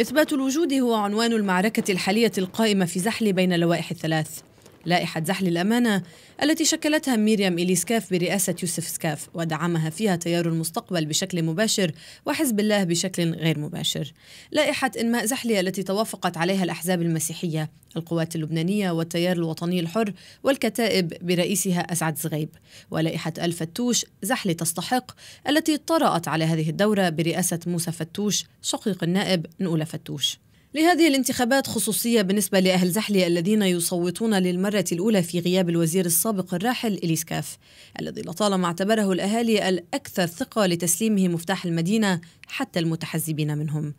إثبات الوجود هو عنوان المعركة الحالية القائمة في زحل بين اللوائح الثلاث لائحة زحل الأمانة التي شكلتها ميريام إليسكاف برئاسة يوسف سكاف ودعمها فيها تيار المستقبل بشكل مباشر وحزب الله بشكل غير مباشر لائحة إنماء زحلي التي توافقت عليها الأحزاب المسيحية القوات اللبنانية والتيار الوطني الحر والكتائب برئيسها أسعد زغيب ولائحة الفتوش زحلي تستحق التي طرأت على هذه الدورة برئاسة موسى فتوش شقيق النائب نقول فتوش لهذه الانتخابات خصوصية بالنسبة لأهل زحلة الذين يصوتون للمرة الأولى في غياب الوزير السابق الراحل إليسكاف الذي لطالما اعتبره الأهالي الأكثر ثقة لتسليمه مفتاح المدينة حتى المتحزبين منهم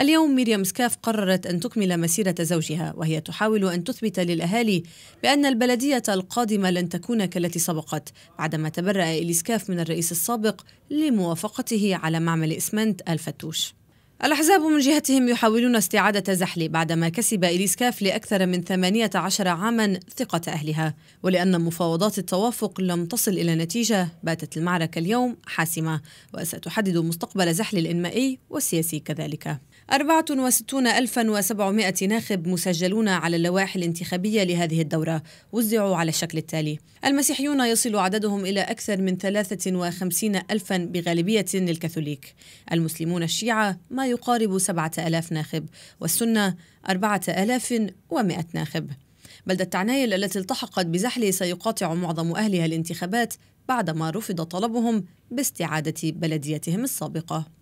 اليوم ميريام سكاف قررت أن تكمل مسيرة زوجها وهي تحاول أن تثبت للأهالي بأن البلدية القادمة لن تكون كالتي سبقت بعدما تبرأ إليسكاف من الرئيس السابق لموافقته على معمل إسمنت الفتوش الأحزاب من جهتهم يحاولون استعادة زحلي بعدما كسب إليس كاف لأكثر من 18 عاما ثقة أهلها ولأن مفاوضات التوافق لم تصل إلى نتيجة باتت المعركة اليوم حاسمة وستحدد مستقبل زحلي الإنمائي والسياسي كذلك 64700 ناخب مسجلون على اللوائح الانتخابية لهذه الدورة وزعوا على الشكل التالي المسيحيون يصل عددهم إلى أكثر من 53 ألفا بغالبية للكاثوليك المسلمون الشيعة ما يقارب 7000 ناخب والسنة 4100 ناخب بلدة تعنايل التي التحقت بزحل سيقاطع معظم أهلها الانتخابات بعدما رفض طلبهم باستعادة بلديتهم السابقة